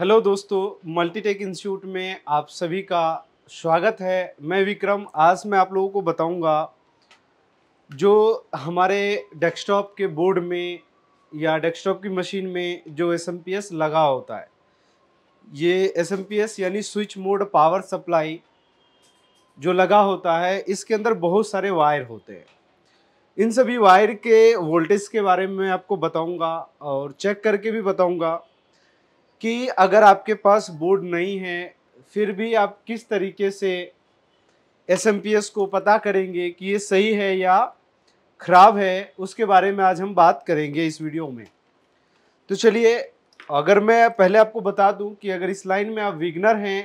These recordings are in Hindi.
हेलो दोस्तों मल्टीटेक इंस्टीट्यूट में आप सभी का स्वागत है मैं विक्रम आज मैं आप लोगों को बताऊंगा जो हमारे डेस्कटॉप के बोर्ड में या डेस्कटॉप की मशीन में जो एस लगा होता है ये एस यानी स्विच मोड पावर सप्लाई जो लगा होता है इसके अंदर बहुत सारे वायर होते हैं इन सभी वायर के वोल्टेज के बारे में आपको बताऊँगा और चेक करके भी बताऊँगा कि अगर आपके पास बोर्ड नहीं है फिर भी आप किस तरीके से एस को पता करेंगे कि ये सही है या ख़राब है उसके बारे में आज हम बात करेंगे इस वीडियो में तो चलिए अगर मैं पहले आपको बता दूं कि अगर इस लाइन में आप विगनर हैं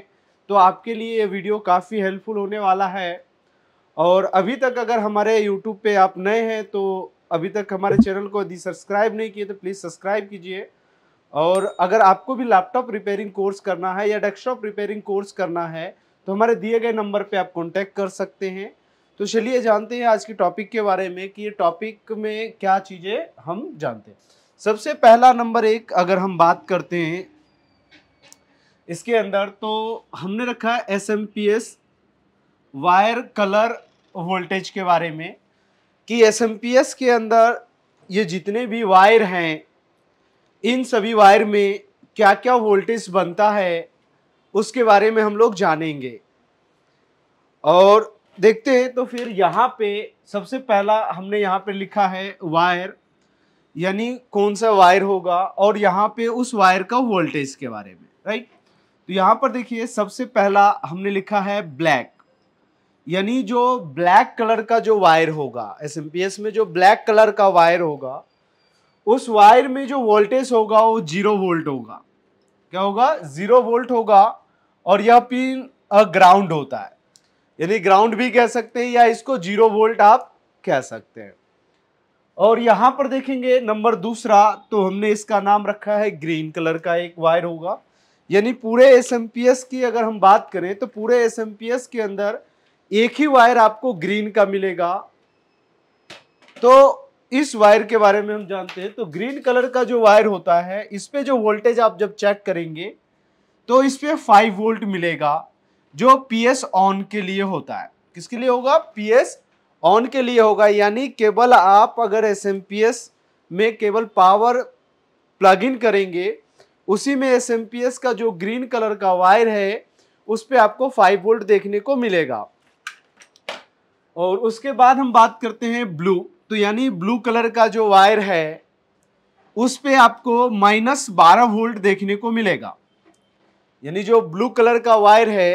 तो आपके लिए ये वीडियो काफ़ी हेल्पफुल होने वाला है और अभी तक अगर हमारे यूट्यूब पे आप नए हैं तो अभी तक हमारे चैनल को यदि सब्सक्राइब नहीं किए तो प्लीज़ सब्सक्राइब कीजिए और अगर आपको भी लैपटॉप रिपेयरिंग कोर्स करना है या डेस्कटॉप रिपेयरिंग कोर्स करना है तो हमारे दिए गए नंबर पे आप कांटेक्ट कर सकते हैं तो चलिए जानते हैं आज के टॉपिक के बारे में कि ये टॉपिक में क्या चीज़ें हम जानते हैं सबसे पहला नंबर एक अगर हम बात करते हैं इसके अंदर तो हमने रखा है S M P S wire colour voltage के बारे में कि एस एम पी एस के अंदर ये जितने भी वायर हैं इन सभी वायर में क्या क्या वोल्टेज बनता है उसके बारे में हम लोग जानेंगे और देखते हैं तो फिर यहाँ पे सबसे पहला हमने यहाँ पे लिखा है वायर यानी कौन सा वायर होगा और यहाँ पे उस वायर का वोल्टेज के बारे में राइट तो यहाँ पर देखिए सबसे पहला हमने लिखा है ब्लैक यानी जो ब्लैक कलर का जो वायर होगा एस में जो ब्लैक कलर का वायर होगा उस वायर में जो वोल्टेज होगा वो जीरो वोल्ट होगा क्या होगा जीरो वोल्ट होगा और यह पिन ग्राउंड होता है यानी ग्राउंड भी कह सकते हैं या इसको जीरो वोल्ट आप कह सकते हैं और यहां पर देखेंगे नंबर दूसरा तो हमने इसका नाम रखा है ग्रीन कलर का एक वायर होगा यानी पूरे एस की अगर हम बात करें तो पूरे एस के अंदर एक ही वायर आपको ग्रीन का मिलेगा तो इस वायर के बारे में हम जानते हैं तो ग्रीन कलर का जो वायर होता है इस पर जो वोल्टेज आप जब चेक करेंगे तो इस पे फाइव वोल्ट मिलेगा जो पी एस ऑन के लिए होता है किसके लिए होगा पी एस ऑन के लिए होगा यानी केबल आप अगर एस एम पी एस में केबल पावर प्लग इन करेंगे उसी में एस एम पी एस का जो ग्रीन कलर का वायर है उस पर आपको फाइव वोल्ट देखने को मिलेगा और उसके बाद हम बात करते हैं ब्लू तो यानी ब्लू कलर का जो वायर है उस पे आपको माइनस बारह वोल्ट देखने को मिलेगा यानी जो ब्लू कलर का वायर है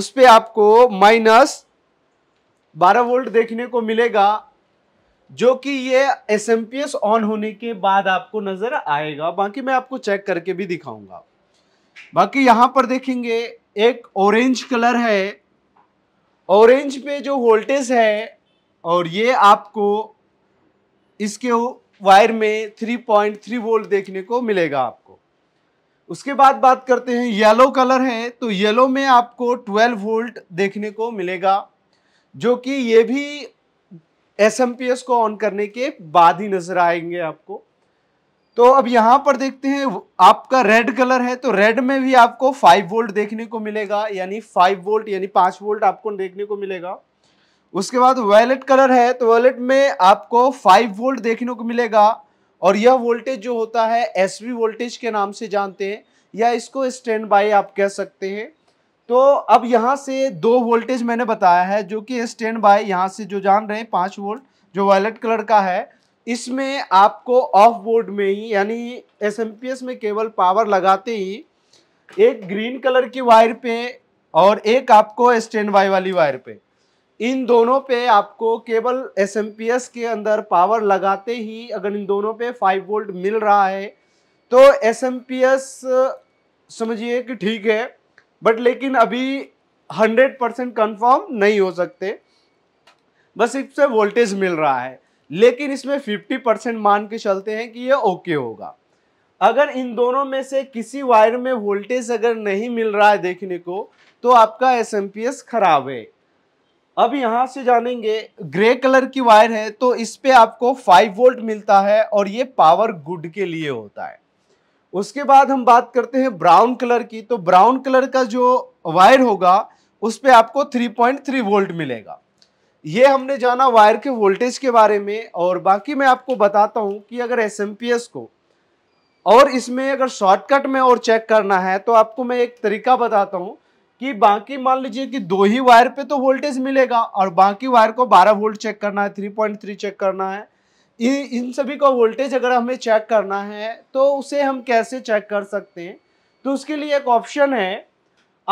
उस पर आपको माइनस बारह वोल्ट देखने को मिलेगा जो कि ये S M P S on होने के बाद आपको नज़र आएगा बाकी मैं आपको चेक करके भी दिखाऊंगा बाकी यहां पर देखेंगे एक ऑरेंज कलर है ऑरेंज पे जो वोल्टेज है और ये आपको इसके वायर में 3.3 वोल्ट देखने को मिलेगा आपको उसके बाद बात करते हैं येलो कलर है तो येलो में आपको 12 वोल्ट देखने को मिलेगा जो कि ये भी एस को ऑन करने के बाद ही नज़र आएंगे आपको तो अब यहाँ पर देखते हैं आपका रेड कलर है तो रेड में भी आपको 5 वोल्ट देखने को मिलेगा यानी 5 वोल्ट यानी 5 वोल्ट आपको देखने को मिलेगा उसके बाद वायलेट कलर है तो वायलेट में आपको 5 वोल्ट देखने को मिलेगा और यह वोल्टेज जो होता है एस वोल्टेज के नाम से जानते हैं या इसको स्टैंड बाई आप कह सकते हैं तो अब यहाँ से दो वोल्टेज मैंने बताया है जो कि स्टैंड बाई यहाँ से जो जान रहे हैं पाँच वोल्ट जो वायलेट कलर का है इसमें आपको ऑफ बोर्ड में ही यानी एस में केवल पावर लगाते ही एक ग्रीन कलर की वायर पे और एक आपको स्टैंड बाई वाली वायर पे इन दोनों पे आपको केवल एस के अंदर पावर लगाते ही अगर इन दोनों पे 5 वोल्ट मिल रहा है तो एस समझिए कि ठीक है बट लेकिन अभी 100 परसेंट कन्फर्म नहीं हो सकते बस इससे वोल्टेज मिल रहा है लेकिन इसमें 50 परसेंट मान के चलते हैं कि ये ओके होगा अगर इन दोनों में से किसी वायर में वोल्टेज अगर नहीं मिल रहा है देखने को तो आपका एस ख़राब है अब यहाँ से जानेंगे ग्रे कलर की वायर है तो इस पे आपको 5 वोल्ट मिलता है और ये पावर गुड के लिए होता है उसके बाद हम बात करते हैं ब्राउन कलर की तो ब्राउन कलर का जो वायर होगा उस पर आपको 3.3 वोल्ट मिलेगा ये हमने जाना वायर के वोल्टेज के बारे में और बाकी मैं आपको बताता हूँ कि अगर एस को और इसमें अगर शॉर्टकट में और चेक करना है तो आपको मैं एक तरीका बताता हूँ कि बाकी मान लीजिए कि दो ही वायर पे तो वोल्टेज मिलेगा और बाकी वायर को 12 वोल्ट चेक करना है 3.3 चेक करना है इन इन सभी का वोल्टेज अगर हमें चेक करना है तो उसे हम कैसे चेक कर सकते हैं तो उसके लिए एक ऑप्शन है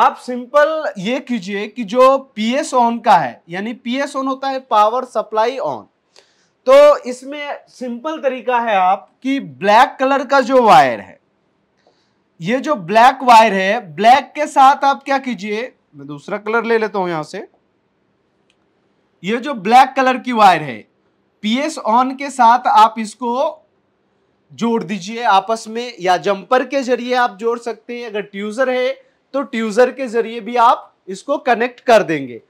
आप सिंपल ये कीजिए कि जो पी एस ऑन का है यानी पी एस ऑन होता है पावर सप्लाई ऑन तो इसमें सिंपल तरीका है आप कि ब्लैक कलर का जो वायर है ये जो ब्लैक वायर है ब्लैक के साथ आप क्या कीजिए मैं दूसरा कलर ले लेता हूं यहां से ये जो ब्लैक कलर की वायर है पीएस ऑन के साथ आप इसको जोड़ दीजिए आपस में या जंपर के जरिए आप जोड़ सकते हैं अगर ट्यूजर है तो ट्यूजर के जरिए भी आप इसको कनेक्ट कर देंगे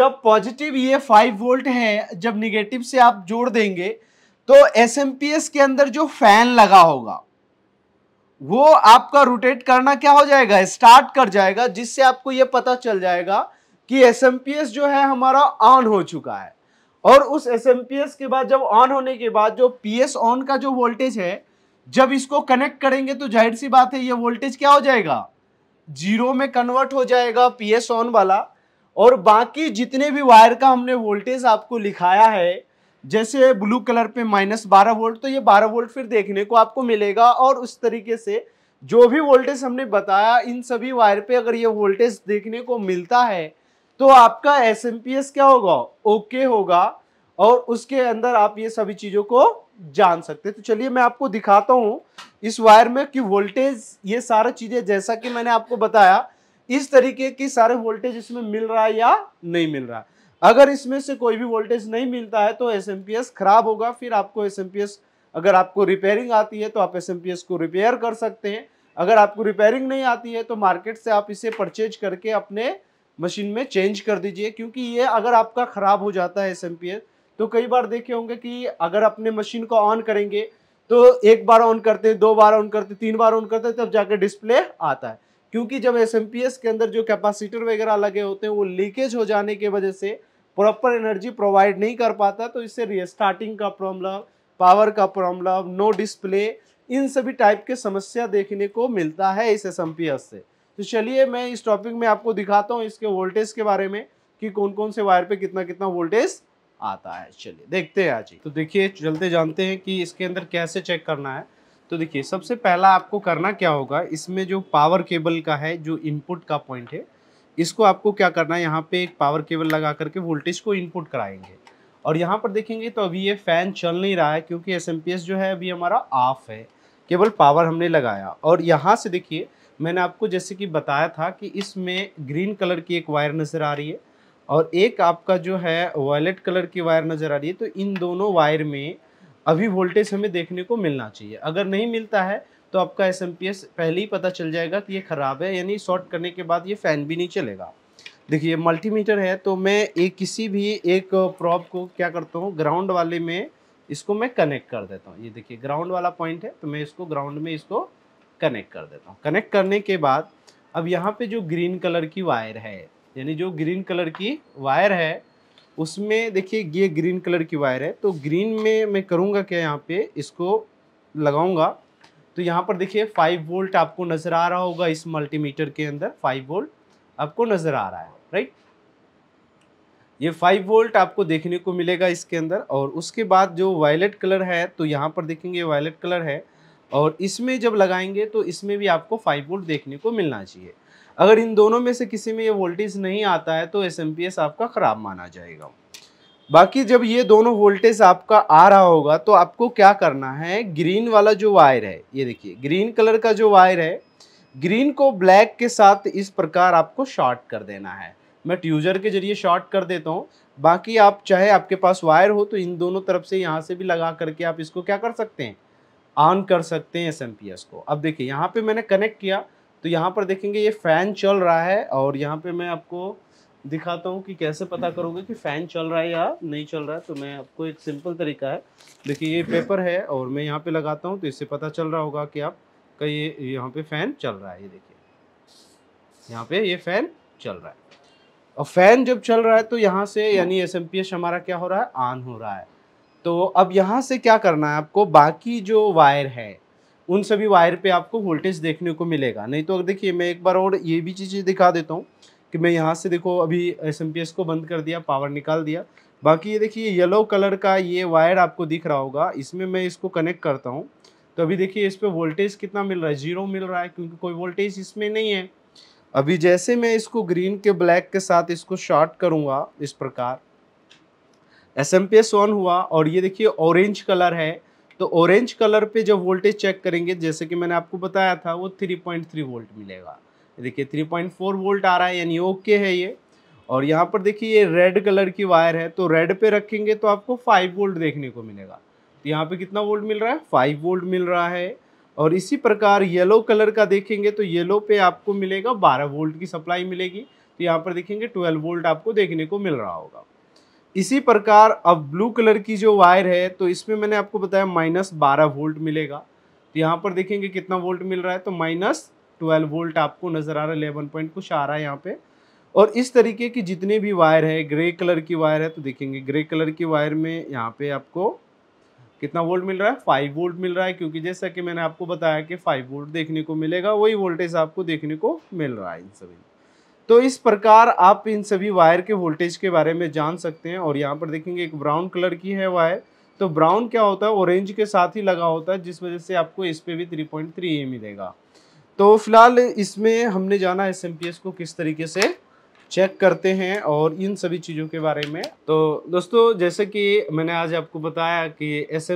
जब पॉजिटिव ये 5 वोल्ट है जब निगेटिव से आप जोड़ देंगे तो एस के अंदर जो फैन लगा होगा वो आपका रोटेट करना क्या हो जाएगा स्टार्ट कर जाएगा जिससे आपको ये पता चल जाएगा कि एस जो है हमारा ऑन हो चुका है और उस एस के बाद जब ऑन होने के बाद जो पी ऑन का जो वोल्टेज है जब इसको कनेक्ट करेंगे तो जाहिर सी बात है ये वोल्टेज क्या हो जाएगा जीरो में कन्वर्ट हो जाएगा पी ऑन वाला और बाकी जितने भी वायर का हमने वोल्टेज आपको लिखाया है जैसे ब्लू कलर पे माइनस बारह वोल्ट तो ये बारह वोल्ट फिर देखने को आपको मिलेगा और उस तरीके से जो भी वोल्टेज हमने बताया इन सभी वायर पे अगर ये वोल्टेज देखने को मिलता है तो आपका एस क्या होगा ओके होगा और उसके अंदर आप ये सभी चीज़ों को जान सकते तो चलिए मैं आपको दिखाता हूँ इस वायर में कि वोल्टेज ये सारा चीज़ें जैसा कि मैंने आपको बताया इस तरीके की सारे वोल्टेज इसमें मिल रहा है या नहीं मिल रहा अगर इसमें से कोई भी वोल्टेज नहीं मिलता है तो एस खराब होगा फिर आपको एस अगर आपको रिपेयरिंग आती है तो आप एस को रिपेयर कर सकते हैं अगर आपको रिपेयरिंग नहीं आती है तो मार्केट से आप इसे परचेज करके अपने मशीन में चेंज कर दीजिए क्योंकि ये अगर आपका ख़राब हो जाता है एस तो कई बार देखे होंगे कि अगर अपने मशीन को ऑन करेंगे तो एक बार ऑन करते हैं दो बार ऑन करते तीन बार ऑन करते तब जाकर डिस्प्ले आता है क्योंकि जब एस के अंदर जो कैपेसिटर वगैरह लगे होते हैं वो लीकेज हो जाने की वजह से प्रॉपर एनर्जी प्रोवाइड नहीं कर पाता तो इससे रिस्टार्टिंग का प्रॉब्लम पावर का प्रॉब्लम नो डिस्प्ले इन सभी टाइप के समस्या देखने को मिलता है इस एस से तो चलिए मैं इस टॉपिक में आपको दिखाता हूँ इसके वोल्टेज के बारे में कि कौन कौन से वायर पे कितना कितना वोल्टेज आता है चलिए देखते हैं आज ही तो देखिए चलते जानते हैं कि इसके अंदर कैसे चेक करना है तो देखिए सबसे पहला आपको करना क्या होगा इसमें जो पावर केबल का है जो इनपुट का पॉइंट है इसको आपको क्या करना है यहाँ पे एक पावर केबल लगा करके वोल्टेज को इनपुट कराएंगे और यहाँ पर देखेंगे तो अभी ये फ़ैन चल नहीं रहा है क्योंकि एस जो है अभी हमारा ऑफ है केवल पावर हमने लगाया और यहाँ से देखिए मैंने आपको जैसे कि बताया था कि इसमें ग्रीन कलर की एक वायर नज़र आ रही है और एक आपका जो है वॉयलेट कलर की वायर नज़र आ रही है तो इन दोनों वायर में अभी वोल्टेज हमें देखने को मिलना चाहिए अगर नहीं मिलता है तो आपका एस पहले ही पता चल जाएगा कि ये ख़राब है यानी शॉर्ट करने के बाद ये फ़ैन भी नहीं चलेगा देखिए मल्टीमीटर है तो मैं एक किसी भी एक प्रॉप को क्या करता हूँ ग्राउंड वाले में इसको मैं कनेक्ट कर देता हूँ ये देखिए ग्राउंड वाला पॉइंट है तो मैं इसको ग्राउंड में इसको कनेक्ट कर देता हूँ कनेक्ट करने के बाद अब यहाँ पर जो ग्रीन कलर की वायर है यानी जो ग्रीन कलर की वायर है उसमें देखिए ये ग्रीन कलर की वायर है तो ग्रीन में मैं करूँगा क्या यहाँ पे इसको लगाऊंगा तो यहाँ पर देखिए फाइव वोल्ट आपको नज़र आ रहा होगा इस मल्टीमीटर के अंदर फाइव वोल्ट आपको नज़र आ रहा है राइट ये फाइव वोल्ट आपको देखने को मिलेगा इसके अंदर और उसके बाद जो वायलेट कलर है तो यहाँ पर देखेंगे वायलेट कलर है और इसमें जब लगाएंगे तो इसमें भी आपको फाइव वोल्ट देखने को मिलना चाहिए अगर इन दोनों में से किसी में ये वोल्टेज नहीं आता है तो एस आपका ख़राब माना जाएगा बाकी जब ये दोनों वोल्टेज आपका आ रहा होगा तो आपको क्या करना है ग्रीन वाला जो वायर है ये देखिए ग्रीन कलर का जो वायर है ग्रीन को ब्लैक के साथ इस प्रकार आपको शॉर्ट कर देना है मैं ट्यूजर के जरिए शॉर्ट कर देता हूँ बाकी आप चाहे आपके पास वायर हो तो इन दोनों तरफ से यहाँ से भी लगा करके आप इसको क्या कर सकते हैं ऑन कर सकते हैं एस को अब देखिए यहाँ पे मैंने कनेक्ट किया तो यहाँ पर देखेंगे ये फ़ैन चल रहा है और यहाँ पे मैं आपको दिखाता हूँ कि कैसे पता हम्म। करोगे कि फ़ैन चल रहा है या नहीं चल रहा है तो मैं आपको एक सिंपल तरीका है देखिए ये पेपर है और मैं यहाँ पे लगाता हूँ तो इससे पता चल रहा होगा कि आप कहीं ये यहाँ पे फ़ैन चल रहा है ये देखिए यहाँ पे ये फ़ैन चल रहा है और फ़ैन जब चल रहा है तो यहाँ से यानी एस एम पी एस हमारा क्या हो रहा है ऑन हो रहा है तो अब यहाँ से क्या करना है आपको बाकी जो वायर है उन सभी वायर पे आपको वोल्टेज देखने को मिलेगा नहीं तो देखिए मैं एक बार और ये भी चीज़ें दिखा देता हूँ कि मैं यहाँ से देखो अभी एस को बंद कर दिया पावर निकाल दिया बाकी ये देखिए येलो कलर का ये वायर आपको दिख रहा होगा इसमें मैं इसको कनेक्ट करता हूँ तो अभी देखिए इस पर वोल्टेज कितना मिल रहा है जीरो मिल रहा है क्योंकि कोई वोल्टेज इसमें नहीं है अभी जैसे मैं इसको ग्रीन के ब्लैक के साथ इसको शॉर्ट करूँगा इस प्रकार S M P S on हुआ और ये देखिए ऑरेंज कलर है तो ऑरेंज कलर पे जब वोल्टेज चेक करेंगे जैसे कि मैंने आपको बताया था वो थ्री पॉइंट थ्री वोल्ट मिलेगा देखिए 3.4 वोल्ट आ रहा है यानी ओके है ये और यहाँ पर देखिए ये रेड कलर की वायर है तो रेड पे रखेंगे तो आपको 5 वोल्ट देखने को मिलेगा तो यहाँ पे कितना वोल्ट मिल रहा है 5 वोल्ट मिल रहा है और इसी प्रकार येलो कलर का देखेंगे तो येलो पे आपको मिलेगा 12 वोल्ट की सप्लाई मिलेगी तो यहाँ पर देखेंगे 12 वोल्ट आपको देखने को मिल रहा होगा इसी प्रकार अब ब्लू कलर की जो वायर है तो इसमें मैंने आपको बताया माइनस बारह वोल्ट मिलेगा तो यहाँ पर देखेंगे कितना वोल्ट मिल रहा है तो माइनस 12 वोल्ट आपको नज़र आ रहा है इलेवन पॉइंट कुछ आ रहा है यहाँ पे और इस तरीके की जितने भी वायर है ग्रे कलर की वायर है तो देखेंगे ग्रे कलर की वायर में यहाँ पे आपको कितना वोल्ट मिल रहा है फाइव वोल्ट मिल रहा है क्योंकि जैसा कि मैंने आपको बताया कि फाइव वोल्ट देखने को मिलेगा वही वोल्टेज आपको देखने को मिल रहा है इन सभी तो इस प्रकार आप इन सभी वायर के वोल्टेज के बारे में जान सकते हैं और यहाँ पर देखेंगे एक ब्राउन कलर की है वायर तो ब्राउन क्या होता है ऑरेंज के साथ ही लगा होता है जिस वजह से आपको इस पर भी थ्री पॉइंट थ्री ए मिलेगा तो फिलहाल इसमें हमने जाना एस को किस तरीके से चेक करते हैं और इन सभी चीज़ों के बारे में तो दोस्तों जैसे कि मैंने आज आपको बताया कि एस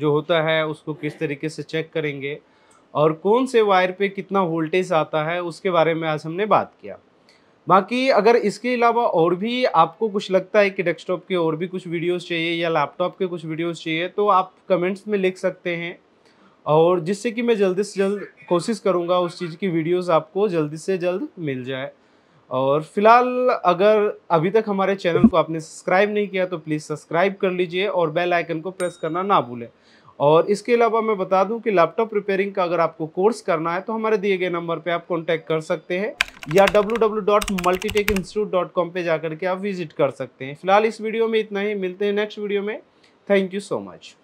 जो होता है उसको किस तरीके से चेक करेंगे और कौन से वायर पे कितना वोल्टेज आता है उसके बारे में आज हमने बात किया बाकी अगर इसके अलावा और भी आपको कुछ लगता है कि डेस्कटॉप के और भी कुछ वीडियोस चाहिए या लैपटॉप के कुछ वीडियोस चाहिए तो आप कमेंट्स में लिख सकते हैं और जिससे कि मैं जल्दी से जल्द कोशिश करूँगा उस चीज़ की वीडियोस आपको जल्दी से जल्द मिल जाए और फिलहाल अगर अभी तक हमारे चैनल को आपने सब्सक्राइब नहीं किया तो प्लीज़ सब्सक्राइब कर लीजिए और बेल आइकन को प्रेस करना ना भूलें और इसके अलावा मैं बता दूं कि लैपटॉप रिपेयरिंग का अगर आपको कोर्स करना है तो हमारे दिए गए नंबर पर आप कॉन्टैक्ट कर सकते हैं या कॉम पे जाकर के आप विजिट कर सकते हैं फिलहाल इस वीडियो में इतना ही मिलते हैं नेक्स्ट वीडियो में थैंक यू सो मच